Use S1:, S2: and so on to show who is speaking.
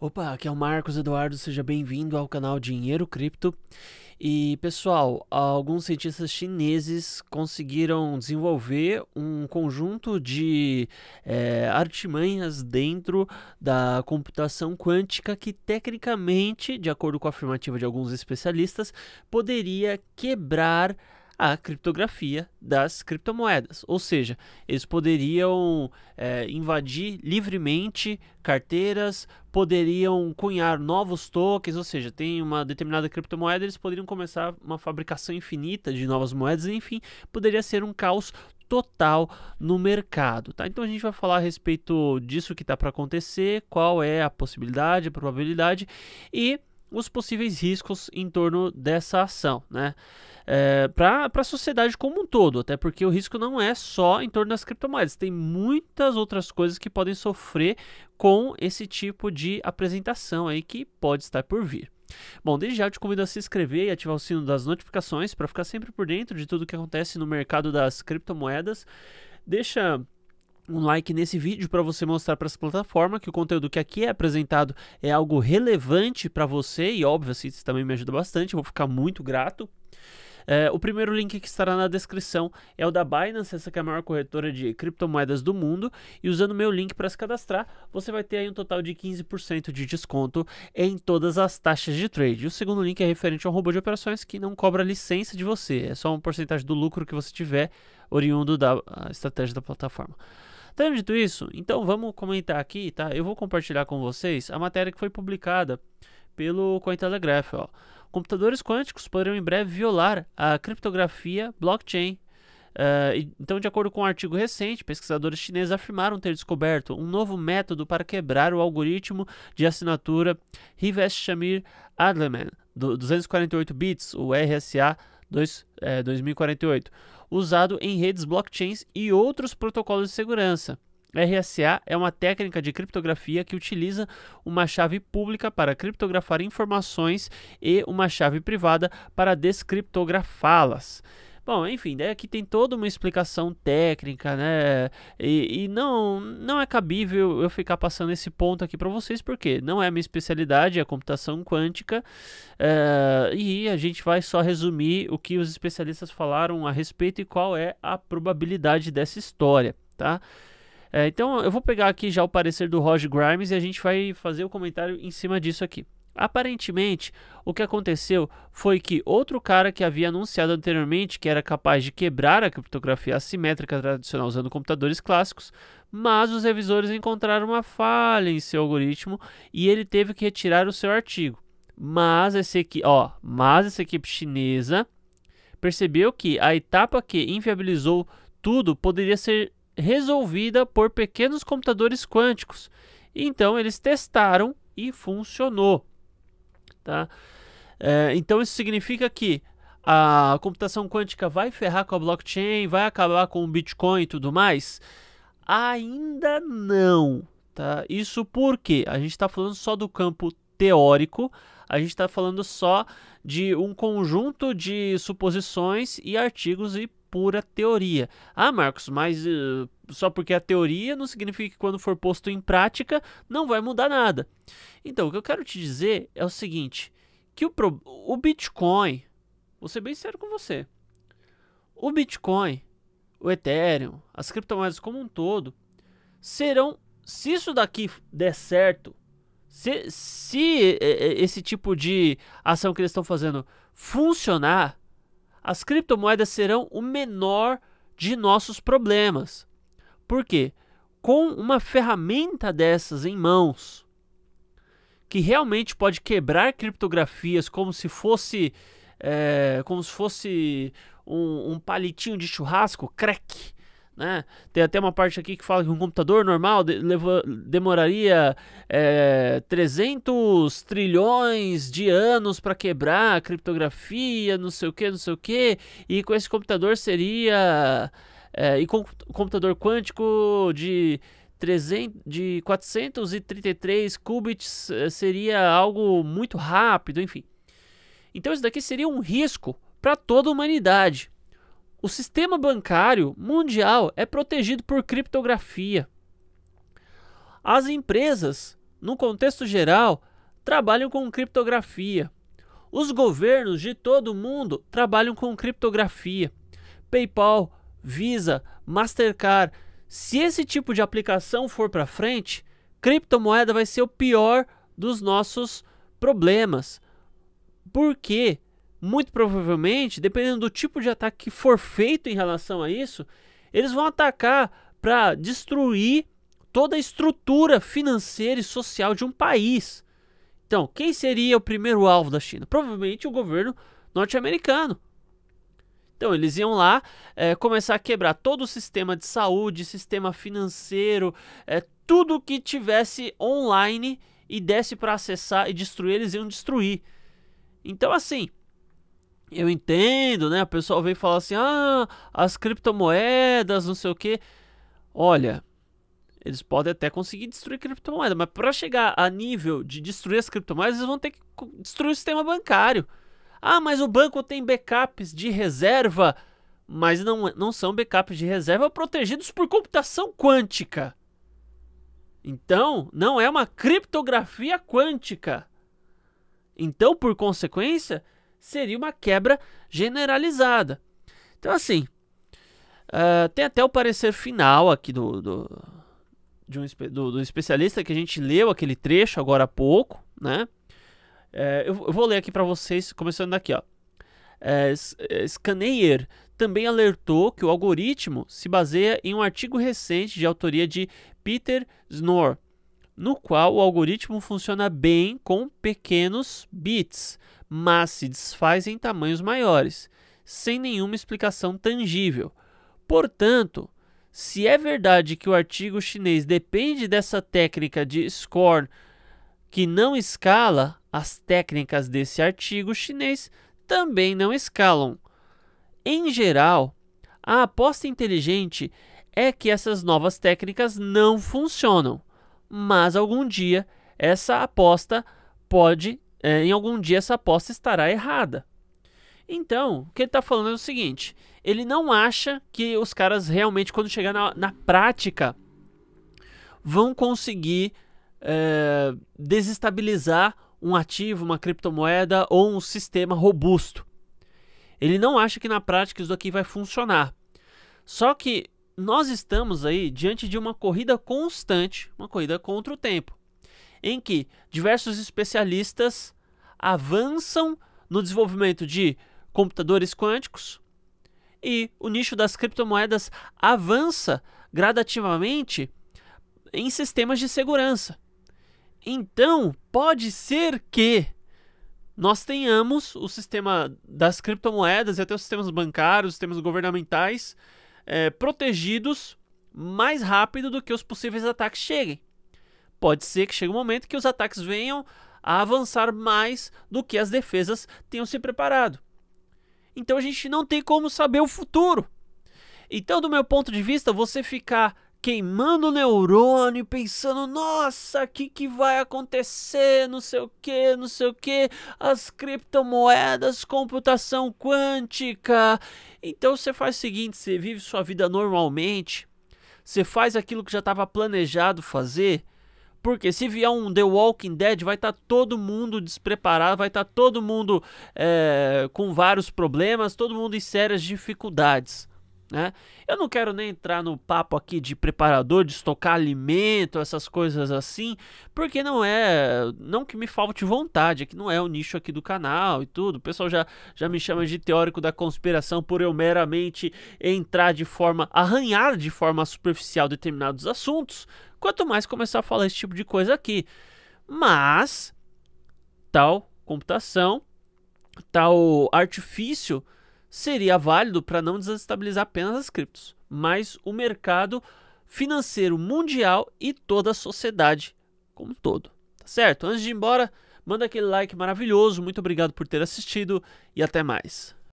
S1: Opa, aqui é o Marcos Eduardo, seja bem-vindo ao canal Dinheiro Cripto. E pessoal, alguns cientistas chineses conseguiram desenvolver um conjunto de é, artimanhas dentro da computação quântica que, tecnicamente, de acordo com a afirmativa de alguns especialistas, poderia quebrar a criptografia das criptomoedas. Ou seja, eles poderiam é, invadir livremente carteiras, poderiam cunhar novos tokens, ou seja, tem uma determinada criptomoeda, eles poderiam começar uma fabricação infinita de novas moedas, enfim, poderia ser um caos total no mercado, tá? Então a gente vai falar a respeito disso que está para acontecer, qual é a possibilidade, a probabilidade e os possíveis riscos em torno dessa ação, né? É, para a sociedade como um todo, até porque o risco não é só em torno das criptomoedas, tem muitas outras coisas que podem sofrer com esse tipo de apresentação aí que pode estar por vir. Bom, desde já eu te convido a se inscrever e ativar o sino das notificações para ficar sempre por dentro de tudo que acontece no mercado das criptomoedas. Deixa um like nesse vídeo para você mostrar para essa plataforma que o conteúdo que aqui é apresentado é algo relevante para você e óbvio assim isso também me ajuda bastante, eu vou ficar muito grato. É, o primeiro link que estará na descrição é o da Binance, essa que é a maior corretora de criptomoedas do mundo. E usando meu link para se cadastrar, você vai ter aí um total de 15% de desconto em todas as taxas de trade. O segundo link é referente ao robô de operações que não cobra licença de você, é só uma porcentagem do lucro que você tiver oriundo da ah, estratégia da plataforma. Tendo dito isso, então vamos comentar aqui, tá? Eu vou compartilhar com vocês a matéria que foi publicada pelo Cointelegraph, ó. Computadores quânticos poderão em breve violar a criptografia blockchain Uh, então, de acordo com um artigo recente, pesquisadores chineses afirmaram ter descoberto um novo método para quebrar o algoritmo de assinatura rivest shamir adleman 248 bits, o RSA 2, é, 2048 usado em redes blockchains e outros protocolos de segurança. RSA é uma técnica de criptografia que utiliza uma chave pública para criptografar informações e uma chave privada para descriptografá-las. Bom, enfim, daí né, aqui tem toda uma explicação técnica, né? E, e não, não é cabível eu ficar passando esse ponto aqui para vocês, porque não é minha especialidade, é computação quântica. É, e a gente vai só resumir o que os especialistas falaram a respeito e qual é a probabilidade dessa história, tá? É, então eu vou pegar aqui já o parecer do Roger Grimes e a gente vai fazer o comentário em cima disso aqui. Aparentemente, o que aconteceu foi que outro cara que havia anunciado anteriormente que era capaz de quebrar a criptografia assimétrica tradicional usando computadores clássicos, mas os revisores encontraram uma falha em seu algoritmo e ele teve que retirar o seu artigo. Mas essa equipe, ó, mas essa equipe chinesa percebeu que a etapa que inviabilizou tudo poderia ser resolvida por pequenos computadores quânticos. Então eles testaram e funcionou. Tá? É, então isso significa que a computação quântica vai ferrar com a blockchain, vai acabar com o Bitcoin e tudo mais? Ainda não. Tá? Isso porque a gente está falando só do campo teórico, a gente está falando só de um conjunto de suposições e artigos e pura teoria. Ah, Marcos, mas uh, só porque a é teoria não significa que quando for posto em prática não vai mudar nada. Então, o que eu quero te dizer é o seguinte, que o, pro, o Bitcoin, vou ser bem sério com você, o Bitcoin, o Ethereum, as criptomoedas como um todo, serão, se isso daqui der certo, se, se é, é, esse tipo de ação que eles estão fazendo funcionar, as criptomoedas serão o menor de nossos problemas. Porque com uma ferramenta dessas em mãos, que realmente pode quebrar criptografias como se fosse é, como se fosse um, um, palitinho de churrasco, crack. Né? Tem até uma parte aqui que fala que um computador normal de, demoraria é, 300 trilhões de anos para quebrar a criptografia, não sei o que, não sei o que, e com esse computador seria é, e com computador quântico de, 300, de 433 qubits é, seria algo muito rápido, enfim. Então isso daqui seria um risco para toda a humanidade. O sistema bancário mundial é protegido por criptografia. As empresas, no contexto geral, trabalham com criptografia. Os governos de todo o mundo trabalham com criptografia. PayPal, Visa, Mastercard. Se esse tipo de aplicação for para frente, criptomoeda vai ser o pior dos nossos problemas. Porque, muito provavelmente, dependendo do tipo de ataque que for feito em relação a isso, eles vão atacar para destruir toda a estrutura financeira e social de um país. Então, quem seria o primeiro alvo da China? Provavelmente o governo norte-americano. Então, eles iam lá é, começar a quebrar todo o sistema de saúde, sistema financeiro, é, tudo que tivesse online e desse para acessar e destruir, eles iam destruir. Então, assim, eu entendo, né? O pessoal vem falar assim: ah, as criptomoedas, não sei o que. Olha, eles podem até conseguir destruir criptomoeda, mas para chegar a nível de destruir as criptomoedas, eles vão ter que destruir o sistema bancário. Ah, mas o banco tem backups de reserva, mas não, não são backups de reserva protegidos por computação quântica. Então, não é uma criptografia quântica. Então, por consequência, seria uma quebra generalizada. Então, assim, uh, tem até o parecer final aqui do, do, um, do, do especialista que a gente leu aquele trecho agora há pouco, né? É, eu, eu, vou ler aqui para vocês, começando daqui, ó. É, é também alertou que o algoritmo se baseia em um artigo recente de autoria de Peter Snor, no qual o algoritmo funciona bem com pequenos bits, mas se desfaz em tamanhos maiores, sem nenhuma explicação tangível. Portanto, se é verdade que o artigo chinês depende dessa técnica de score que não escala, as técnicas desse artigo chinês também não escalam. Em geral, a aposta inteligente é que essas novas técnicas não funcionam, mas algum dia essa aposta pode, é, em algum dia essa aposta estará errada. Então, o que ele está falando é o seguinte: ele não acha que os caras realmente, quando chegar na, na prática, vão conseguir é, desestabilizar um ativo, uma criptomoeda ou um sistema robusto. Ele não acha que na prática isso aqui vai funcionar. Só que nós estamos aí diante de uma corrida constante, uma corrida contra o tempo, em que diversos especialistas avançam no desenvolvimento de computadores quânticos e o nicho das criptomoedas avança gradativamente em sistemas de segurança. Então, pode ser que nós tenhamos o sistema das criptomoedas e até os sistemas bancários, os sistemas governamentais é, protegidos mais rápido do que os possíveis ataques cheguem. Pode ser que chegue um momento que os ataques venham a avançar mais do que as defesas tenham se preparado. Então a gente não tem como saber o futuro. Então, do meu ponto de vista, você ficar queimando o neurônio, pensando, nossa, o que, que vai acontecer, não sei o que, não sei o que, as criptomoedas, computação quântica. Então você faz o seguinte, você vive sua vida normalmente, você faz aquilo que já estava planejado fazer, porque se vier um The Walking Dead, vai estar tá todo mundo despreparado, vai estar tá todo mundo é, com vários problemas, todo mundo em sérias dificuldades. Né? Eu não quero nem entrar no papo aqui de preparador, de estocar alimento, essas coisas assim, porque não é, não que me falte vontade, é que não é o nicho aqui do canal e tudo. O pessoal já, já me chama de teórico da conspiração por eu meramente entrar de forma, arranhar de forma superficial determinados assuntos, quanto mais começar a falar esse tipo de coisa aqui. Mas, tal computação, tal artifício seria válido para não desestabilizar apenas as criptos, mas o mercado financeiro mundial e toda a sociedade como um todo. Tá certo? Antes de ir embora, manda aquele like maravilhoso, muito obrigado por ter assistido e até mais.